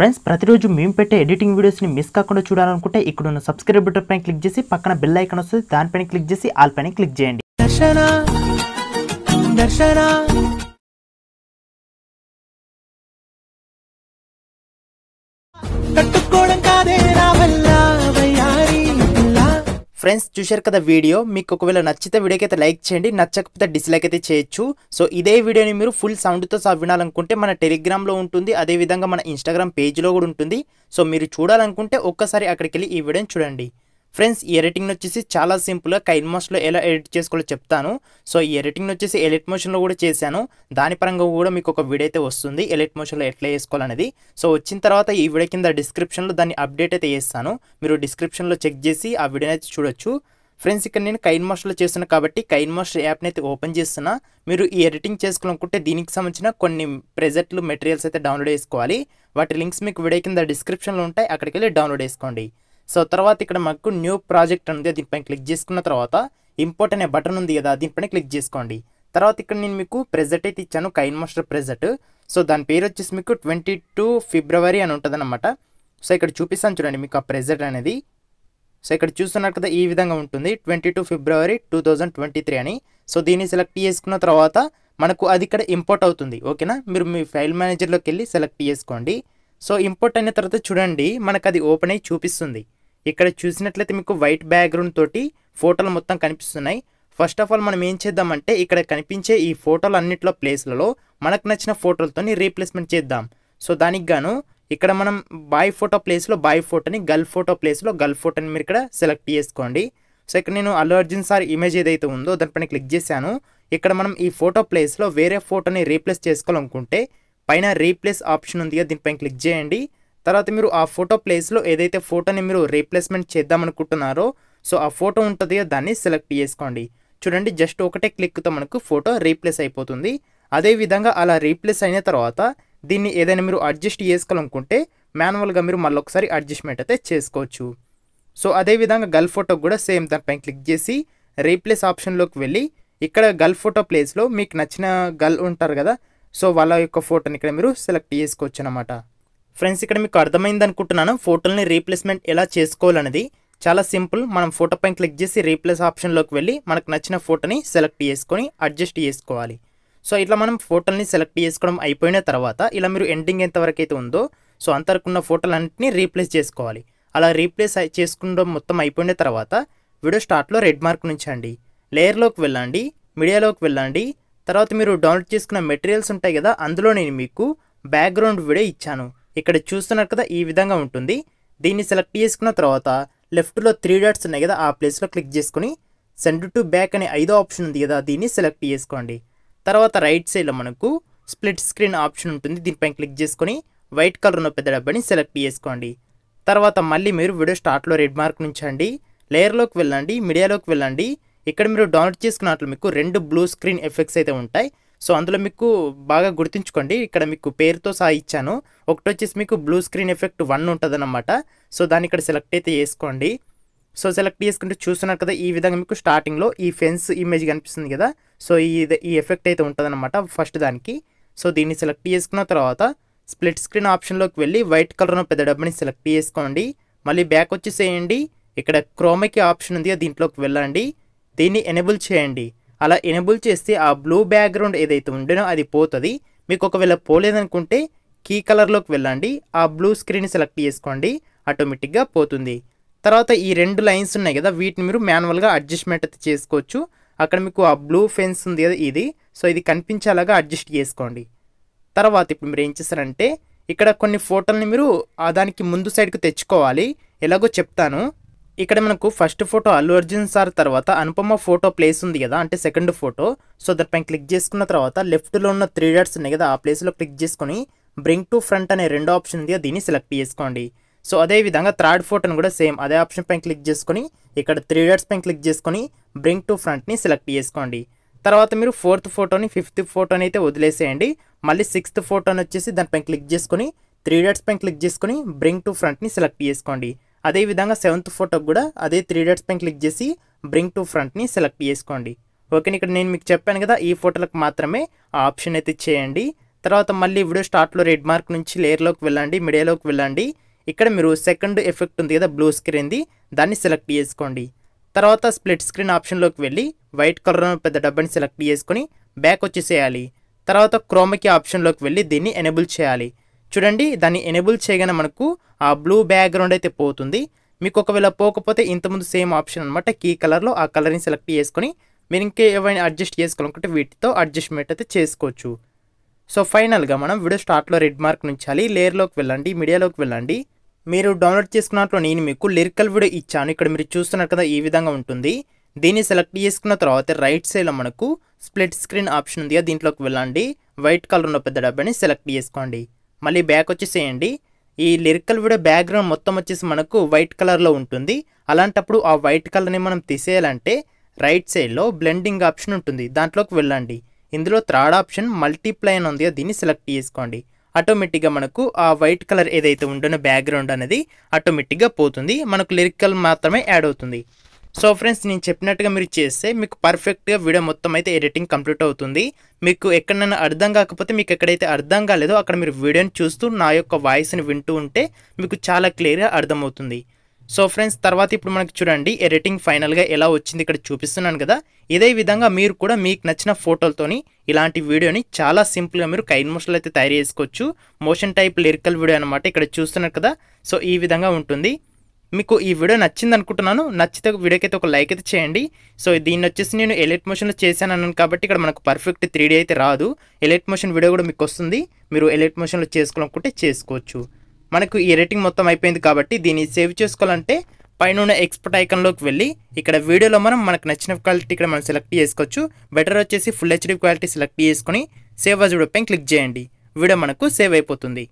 friends ప్రతిరోజు మేము పెట్టే ఎడిటింగ్ వీడియోస్ని మిస్ కాకుండా చూడాలనుకుంటే ఇక్కడ ఉన్న సబ్స్క్రైబ్ బటన్ పైన క్లిక్ చేసి పక్కన బెల్ ఐకన్ వస్తుంది దానిపైన క్లిక్ చేసి ఆల్ పైన క్లిక్ చేయండి కట్టుకోవడం ఫ్రెండ్స్ చూశారు కదా వీడియో మీకు ఒకవేళ నచ్చితే వీడియోకి అయితే లైక్ చేయండి నచ్చకపోతే డిస్లైక్ అయితే చేయొచ్చు సో ఇదే వీడియోని మీరు ఫుల్ సౌండ్తో సహా వినాలనుకుంటే మన టెలిగ్రామ్లో ఉంటుంది అదేవిధంగా మన ఇన్స్టాగ్రామ్ పేజ్లో కూడా ఉంటుంది సో మీరు చూడాలనుకుంటే ఒక్కసారి అక్కడికి వెళ్ళి ఈ వీడియోని చూడండి ఫ్రెండ్స్ ఈ ఎడిటింగ్ని వచ్చేసి చాలా సింపుల్గా కైన్మాస్లో ఎలా ఎడిట్ చేసుకోవాలో చెప్తాను సో ఈ ఎడిటింగ్ని వచ్చేసి ఎలిట్ మోషన్లో కూడా చేశాను దాని పరంగా కూడా మీకు ఒక వీడియో అయితే వస్తుంది ఎలిట్ మోషన్లో ఎట్లా చేసుకోవాలనేది సో వచ్చిన తర్వాత ఈ వీడియో కింద డిస్క్రిప్షన్లో దాన్ని అప్డేట్ అయితే చేస్తాను మీరు డిస్క్రిప్షన్లో చెక్ చేసి ఆ వీడియో అయితే చూడొచ్చు ఫ్రెండ్స్ ఇక్కడ నేను కైన్ మాస్టర్లో చేస్తున్నా కాబట్టి కైన్ మాస్టర్ యాప్ని అయితే ఓపెన్ చేస్తున్నా మీరు ఈ ఎడిటింగ్ చేసుకోవాలనుకుంటే దీనికి సంబంధించిన కొన్ని ప్రెజెంట్లు మెటీరియల్స్ అయితే డౌన్లోడ్ చేసుకోవాలి వాటి లింక్స్ మీకు వీడియో కింద డిస్క్రిప్షన్లో ఉంటాయి అక్కడికి వెళ్ళి డౌన్లోడ్ చేసుకోండి సో తర్వాత ఇక్కడ మాకు న్యూ ప్రాజెక్ట్ అనేది దీనిపైన క్లిక్ చేసుకున్న తర్వాత ఇంపోర్ట్ అనే బటన్ ఉంది కదా దీనిపైన క్లిక్ చేసుకోండి తర్వాత ఇక్కడ నేను మీకు ప్రెజెంట్ అయితే ఇచ్చాను కైన్ మాస్టర్ ప్రెజెంట్ సో దాని పేరు వచ్చేసి మీకు ట్వంటీ టూ ఫిబ్రవరి అని ఉంటుంది సో ఇక్కడ చూపిస్తాను చూడండి మీకు ఆ ప్రెజెంట్ అనేది సో ఇక్కడ చూస్తున్నారు కదా ఈ విధంగా ఉంటుంది twenty two February two thousand twenty three అని సో దీన్ని సెలెక్ట్ చేసుకున్న తర్వాత మనకు అది ఇక్కడ ఇంపోర్ట్ అవుతుంది ఓకేనా మీరు మీ ఫైల్ మేనేజర్లోకి వెళ్ళి సెలెక్ట్ చేసుకోండి సో ఇంపోర్ట్ అయిన తర్వాత చూడండి మనకు అది ఓపెన్ అయ్యి చూపిస్తుంది ఇక్కడ చూసినట్లయితే మీకు వైట్ బ్యాక్గ్రౌండ్ తోటి ఫోటోలు మొత్తం కనిపిస్తున్నాయి ఫస్ట్ ఆఫ్ ఆల్ మనం ఏం చేద్దామంటే ఇక్కడ కనిపించే ఈ ఫోటోలు అన్నింటిలో ప్లేస్లలో మనకు నచ్చిన ఫోటోలతో రీప్లేస్మెంట్ చేద్దాం సో దానికి గాను ఇక్కడ మనం బాయ్ ఫోటో ప్లేస్లో బాయ్ ఫోటోని గల్ ఫోటో ప్లేస్లో గల్ ఫోటోని మీరు ఇక్కడ సెలెక్ట్ చేసుకోండి సో ఇక్కడ నేను అల్లు అర్జున్ సార్ ఇమేజ్ ఏదైతే ఉందో దానిపైన క్లిక్ చేశాను ఇక్కడ మనం ఈ ఫోటో ప్లేస్లో వేరే ఫోటోని రీప్లేస్ చేసుకోవాలనుకుంటే పైన రీప్లేస్ ఆప్షన్ ఉంది కదా దీనిపైన క్లిక్ చేయండి తర్వాత మీరు ఆ ఫోటో ప్లేస్లో ఏదైతే ఫోటోని మీరు రీప్లేస్మెంట్ చేద్దాం అనుకుంటున్నారో సో ఆ ఫోటో ఉంటుంది దాన్ని సెలెక్ట్ చేసుకోండి చూడండి జస్ట్ ఒకటే క్లిక్తో మనకు ఫోటో రీప్లేస్ అయిపోతుంది అదేవిధంగా అలా రీప్లేస్ అయిన తర్వాత దీన్ని ఏదైనా మీరు అడ్జస్ట్ చేసుకోవాలనుకుంటే మాన్యువల్గా మీరు మళ్ళీ ఒకసారి అడ్జస్ట్మెంట్ అయితే చేసుకోవచ్చు సో అదేవిధంగా గల్ ఫోటో కూడా సేమ్ దానిపైన క్లిక్ చేసి రీప్లేస్ ఆప్షన్లోకి వెళ్ళి ఇక్కడ గల్ ఫోటో ప్లేస్లో మీకు నచ్చిన గల్ ఉంటారు కదా సో వాళ్ళ యొక్క ఫోటోని ఇక్కడ మీరు సెలెక్ట్ చేసుకోవచ్చు అనమాట ఫ్రెండ్స్ ఇక్కడ మీకు అర్థమైంది అనుకుంటున్నాను ఫోటోల్ని రీప్లేస్మెంట్ ఎలా చేసుకోవాలనేది చాలా సింపుల్ మనం ఫోటో పైన క్లిక్ చేసి రీప్లేస్ ఆప్షన్లోకి వెళ్ళి మనకు నచ్చిన ఫోటోని సెలెక్ట్ చేసుకొని అడ్జస్ట్ చేసుకోవాలి సో ఇట్లా మనం ఫోటోల్ని సెలెక్ట్ చేసుకోవడం అయిపోయిన తర్వాత ఇలా మీరు ఎండింగ్ ఎంతవరకు అయితే ఉందో సో అంతవరకున్న ఫోటోలన్నింటినీ రీప్లేస్ చేసుకోవాలి అలా రీప్లేస్ చేసుకుండం మొత్తం అయిపోయిన తర్వాత వీడియో స్టార్ట్లో రెడ్ మార్క్ నుంచి అండి లేయర్లోకి వెళ్ళండి మీడియాలోకి వెళ్ళండి తర్వాత మీరు డౌన్లోడ్ చేసుకున్న మెటీరియల్స్ ఉంటాయి కదా అందులో నేను మీకు బ్యాక్గ్రౌండ్ వీడియో ఇచ్చాను ఇక్కడ చూస్తున్నారు కదా ఈ విధంగా ఉంటుంది దీన్ని సెలెక్ట్ చేసుకున్న తర్వాత లెఫ్ట్లో త్రీ డాట్స్ ఉన్నాయి కదా ఆ ప్లేస్లో క్లిక్ చేసుకుని సెండ్ టు బ్యాక్ అనే ఐదో ఆప్షన్ ఉంది కదా దీన్ని సెలెక్ట్ చేసుకోండి తర్వాత రైట్ సైడ్లో మనకు స్ప్లిట్ స్క్రీన్ ఆప్షన్ ఉంటుంది దీనిపైన క్లిక్ చేసుకొని వైట్ కలర్ ఉన్న పెద్ద డబ్బాని సెలెక్ట్ చేసుకోండి తర్వాత మళ్ళీ మీరు వీడియో స్టార్ట్లో రెడ్ మార్క్ నుంచండి లేయర్లోకి వెళ్ళండి మీడియాలోకి వెళ్ళండి ఇక్కడ మీరు డౌన్లోడ్ చేసుకున్నట్లు మీకు రెండు బ్లూ స్క్రీన్ ఎఫెక్ట్స్ అయితే ఉంటాయి సో అందులో మీకు బాగా గుర్తుంచుకోండి ఇక్కడ మీకు పేరుతో సహా ఇచ్చాను ఒకటి వచ్చేసి మీకు బ్లూ స్క్రీన్ ఎఫెక్ట్ వన్ ఉంటుందన్నమాట సో దాన్ని ఇక్కడ సెలెక్ట్ అయితే చేసుకోండి సో సెలెక్ట్ చేసుకుంటే చూస్తున్నారు కదా ఈ విధంగా మీకు స్టార్టింగ్లో ఈ ఫెన్స్ ఇమేజ్ కనిపిస్తుంది కదా సో ఈ ఈ ఎఫెక్ట్ అయితే ఉంటుందన్నమాట ఫస్ట్ దానికి సో దీన్ని సెలెక్ట్ చేసుకున్న తర్వాత స్ప్లిట్ స్క్రీన్ ఆప్షన్లోకి వెళ్ళి వైట్ కలర్ పెద్ద డబ్బుని సెలెక్ట్ చేసుకోండి మళ్ళీ బ్యాక్ వచ్చేసేయండి ఇక్కడ క్రోమకి ఆప్షన్ ఉంది దీంట్లోకి వెళ్ళండి దీన్ని ఎనేబుల్ చేయండి అలా ఎనేబుల్ చేస్తే ఆ బ్లూ బ్యాక్గ్రౌండ్ ఏదైతే ఉండేనో అది పోతుంది మీకు ఒకవేళ పోలేదనుకుంటే కీ కలర్లోకి వెళ్ళండి ఆ బ్లూ స్క్రీన్ సెలెక్ట్ చేసుకోండి ఆటోమేటిక్గా పోతుంది తర్వాత ఈ రెండు లైన్స్ ఉన్నాయి కదా వీటిని మీరు మాన్యువల్గా అడ్జస్ట్మెంట్ అయితే చేసుకోవచ్చు అక్కడ మీకు ఆ బ్లూ ఫెన్స్ ఉంది కదా ఇది సో ఇది కనిపించేలాగా అడ్జస్ట్ చేసుకోండి తర్వాత ఇప్పుడు మీరు ఏం చేస్తారంటే ఇక్కడ కొన్ని ఫోటోల్ని మీరు దానికి ముందు సైడ్కి తెచ్చుకోవాలి ఎలాగో చెప్తాను ఇక్కడ మనకు first photo Allu Arjun sir తర్వాత అనుపమ ఫోటో ప్లేస్ ఉంది కదా అంటే సెకండ్ ఫోటో సో దానిపైన క్లిక్ చేసుకున్న తర్వాత లెఫ్ట్లో ఉన్న త్రీ డాట్స్ ఉన్నాయి కదా ఆ ప్లేస్లో క్లిక్ చేసుకుని బ్రింగ్ టు ఫ్రంట్ అనే రెండు ఆప్షన్ ఉంది దీన్ని సెలెక్ట్ చేసుకోండి సో అదే విధంగా థర్డ్ ఫోటోని కూడా సేమ్ అదే ఆప్షన్ పైన క్లిక్ చేసుకొని ఇక్కడ త్రీ డాట్స్ పైన క్లిక్ చేసుకుని బ్రింగ్ టు ఫ్రంట్ని సెలెక్ట్ చేసుకోండి తర్వాత మీరు ఫోర్త్ ఫోటోని ఫిఫ్త్ ఫోటోని అయితే వదిలేసేయండి మళ్ళీ సిక్స్త్ ఫోటోని వచ్చేసి దానిపైన క్లిక్ చేసుకొని త్రీ డాట్స్ పైన క్లిక్ చేసుకుని బ్రింగ్ టు ఫ్రంట్ని సెలెక్ట్ చేసుకోండి అదేవిధంగా సెవెంత్ ఫోటోకి కూడా అదే త్రీ డేట్స్ పైన క్లిక్ చేసి బ్రింగ్ టు ఫ్రంట్ని సెలెక్ట్ చేసుకోండి ఓకే ఇక్కడ నేను మీకు చెప్పాను కదా ఈ ఫోటోలకు మాత్రమే ఆ ఆప్షన్ అయితే చేయండి తర్వాత మళ్ళీ వీడియో స్టార్ట్లో రెడ్ మార్క్ నుంచి లేయర్లోకి వెళ్ళండి మిడియాలోకి వెళ్ళండి ఇక్కడ మీరు సెకండ్ ఎఫెక్ట్ ఉంది కదా బ్లూ స్క్రీన్ది దాన్ని సెలెక్ట్ చేసుకోండి తర్వాత స్ప్లిట్ స్క్రీన్ ఆప్షన్లోకి వెళ్ళి వైట్ కలర్ పెద్ద డబ్బాని సెలెక్ట్ చేసుకొని బ్యాక్ వచ్చేసేయాలి తర్వాత క్రోమకి ఆప్షన్లోకి వెళ్ళి దీన్ని ఎనేబుల్ చేయాలి చూడండి దాన్ని ఎనేబుల్ చేయగానే మనకు ఆ బ్లూ బ్యాక్గ్రౌండ్ అయితే పోతుంది మీకు ఒకవేళ పోకపోతే ఇంతకుముందు సేమ్ ఆప్షన్ అనమాట కీ కలర్లో ఆ కలర్ని సెలెక్ట్ చేసుకొని మీరు ఇంకా ఏమైనా అడ్జస్ట్ చేసుకోవాలనుకుంటే వీటితో అడ్జస్ట్మెంట్ అయితే చేసుకోవచ్చు సో ఫైనల్గా మనం వీడియో స్టార్ట్లో రెడ్ మార్క్ నుంచాలి లేయర్లోకి వెళ్ళండి మీడియాలోకి వెళ్ళండి మీరు డౌన్లోడ్ చేసుకున్నట్లో నేను మీకు లిరికల్ వీడియో ఇచ్చాను ఇక్కడ మీరు చూస్తున్నారు కదా ఈ విధంగా ఉంటుంది దీన్ని సెలెక్ట్ చేసుకున్న తర్వాత రైట్ సైడ్లో మనకు స్ప్లిట్ స్క్రీన్ ఆప్షన్ ఉంది దీంట్లోకి వెళ్ళండి వైట్ కలర్ ఉన్న పెద్ద డబ్బాని సెలెక్ట్ చేసుకోండి మళ్ళీ బ్యాక్ వచ్చేసేయండి ఈ లిరికల్ వీడియో బ్యాక్గ్రౌండ్ మొత్తం వచ్చేసి మనకు వైట్ కలర్లో ఉంటుంది అలాంటప్పుడు ఆ వైట్ కలర్ని మనం తీసేయాలంటే రైట్ సైడ్లో బ్లెండింగ్ ఆప్షన్ ఉంటుంది దాంట్లోకి వెళ్ళండి ఇందులో థర్డ్ ఆప్షన్ మల్టీప్లై అని ఉంది దీన్ని సెలెక్ట్ చేసుకోండి ఆటోమేటిక్గా మనకు ఆ వైట్ కలర్ ఏదైతే ఉంటుందో బ్యాక్గ్రౌండ్ అనేది ఆటోమేటిక్గా పోతుంది మనకు లిరికల్ మాత్రమే యాడ్ అవుతుంది సో ఫ్రెండ్స్ నేను చెప్పినట్టుగా మీరు చేస్తే మీకు పర్ఫెక్ట్గా వీడియో మొత్తం అయితే ఎడిటింగ్ కంప్లీట్ అవుతుంది మీకు ఎక్కడైనా అర్థం కాకపోతే మీకు ఎక్కడైతే అర్థం కాలేదో అక్కడ మీరు వీడియోని చూస్తూ నా యొక్క వాయిస్ని వింటూ ఉంటే మీకు చాలా క్లియర్గా అర్థమవుతుంది సో ఫ్రెండ్స్ తర్వాత ఇప్పుడు మనకు చూడండి ఎడిటింగ్ ఫైనల్గా ఎలా వచ్చింది ఇక్కడ చూపిస్తున్నాను కదా ఇదే విధంగా మీరు కూడా మీకు నచ్చిన ఫోటోలతోని ఇలాంటి వీడియోని చాలా సింపుల్గా మీరు కైన్ మోషన్లు అయితే తయారు చేసుకోవచ్చు మోషన్ టైప్ లిరికల్ వీడియో అనమాట ఇక్కడ చూస్తున్నారు కదా సో ఈ విధంగా ఉంటుంది మీకు ఈ వీడియో నచ్చింది అనుకుంటున్నాను నచ్చితే వీడియోకైతే ఒక లైక్ అయితే చేయండి సో దీన్ని వచ్చేసి నేను ఎలైట్ మోషన్లో చేశాను అన్నాను కాబట్టి ఇక్కడ మనకు పర్ఫెక్ట్ త్రీ అయితే రాదు ఎలైట్ మోషన్ వీడియో కూడా మీకు వస్తుంది మీరు ఎలైట్ మోషన్లో చేసుకోవాలనుకుంటే చేసుకోవచ్చు మనకు ఈ రేటింగ్ మొత్తం అయిపోయింది కాబట్టి దీన్ని సేవ్ చేసుకోవాలంటే పైన ఉన్న ఎక్స్పర్ట్ ఐకన్లోకి వెళ్ళి ఇక్కడ వీడియోలో మనం మనకు నచ్చిన క్వాలిటీ ఇక్కడ మనం సెలెక్ట్ చేసుకోవచ్చు బెటర్ వచ్చేసి ఫుల్ హెచ్డీ క్వాలిటీ సెలెక్ట్ చేసుకొని సేవ్ అజ్ వీడియోపై క్లిక్ చేయండి వీడియో మనకు సేవ్ అయిపోతుంది